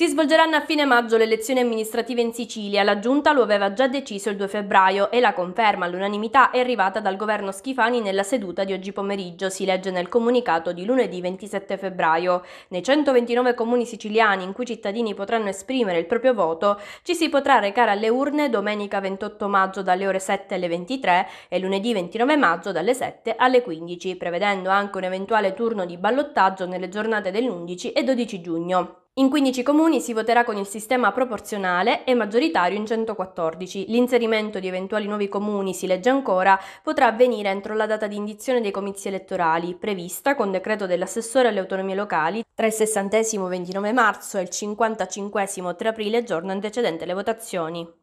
Si svolgeranno a fine maggio le elezioni amministrative in Sicilia, la Giunta lo aveva già deciso il 2 febbraio e la conferma all'unanimità è arrivata dal governo Schifani nella seduta di oggi pomeriggio, si legge nel comunicato di lunedì 27 febbraio. Nei 129 comuni siciliani in cui i cittadini potranno esprimere il proprio voto, ci si potrà recare alle urne domenica 28 maggio dalle ore 7 alle 23 e lunedì 29 maggio dalle 7 alle 15, prevedendo anche un eventuale turno di ballottaggio nelle giornate dell'11 e 12 giugno. In 15 comuni si voterà con il sistema proporzionale e maggioritario in 114. L'inserimento di eventuali nuovi comuni, si legge ancora, potrà avvenire entro la data di indizione dei comizi elettorali, prevista con decreto dell'assessore alle autonomie locali tra il 60 29 marzo e il 55 3 aprile, giorno antecedente alle votazioni.